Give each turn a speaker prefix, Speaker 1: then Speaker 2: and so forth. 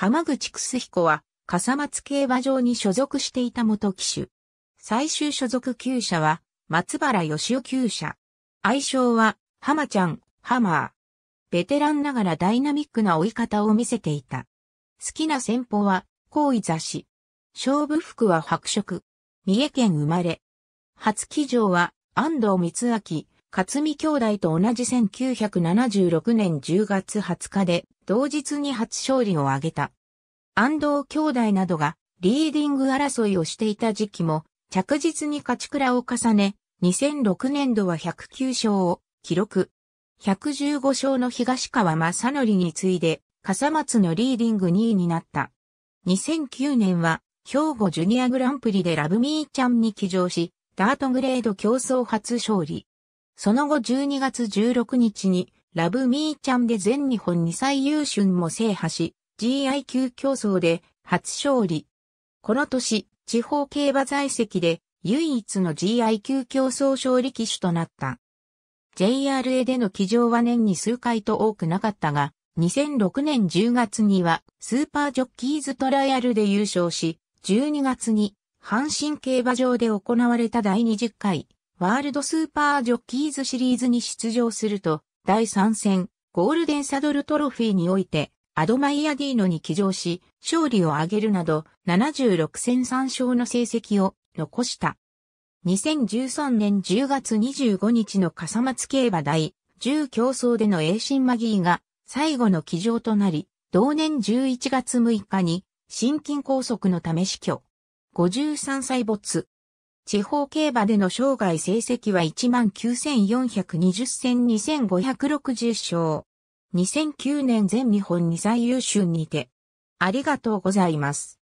Speaker 1: 浜口楠彦は、笠松競馬場に所属していた元騎手。最終所属厩舎は、松原義雄厩舎。愛称は、浜ちゃん、ハマー。ベテランながらダイナミックな追い方を見せていた。好きな戦法は、行位雑誌。勝負服は白色。三重県生まれ。初騎乗は、安藤光明、勝美兄弟と同じ1976年10月20日で、同日に初勝利を挙げた。安藤兄弟などがリーディング争いをしていた時期も、着実に勝ち倉を重ね、2006年度は109勝を記録。115勝の東川正則に次いで、笠松のリーディング2位になった。2009年は、兵庫ジュニアグランプリでラブミーちゃんに騎乗し、ダートグレード競争初勝利。その後12月16日に、ラブ・ミーちゃんで全日本2歳優秀も制覇し、GI 級競争で初勝利。この年、地方競馬在籍で唯一の GI 級競争勝利騎手となった。JRA での騎乗は年に数回と多くなかったが、2006年10月にはスーパージョッキーズトライアルで優勝し、12月に阪神競馬場で行われた第20回ワールドスーパージョッキーズシリーズに出場すると、第3戦、ゴールデンサドルトロフィーにおいて、アドマイアディーノに騎乗し、勝利を挙げるなど、76戦3勝の成績を残した。2013年10月25日の笠松競馬第10競争での栄新マギーが最後の騎乗となり、同年11月6日に心筋梗塞のため死去。53歳没。地方競馬での生涯成績は19,420戦2,560勝。2009年全日本2最優秀にて。ありがとうございます。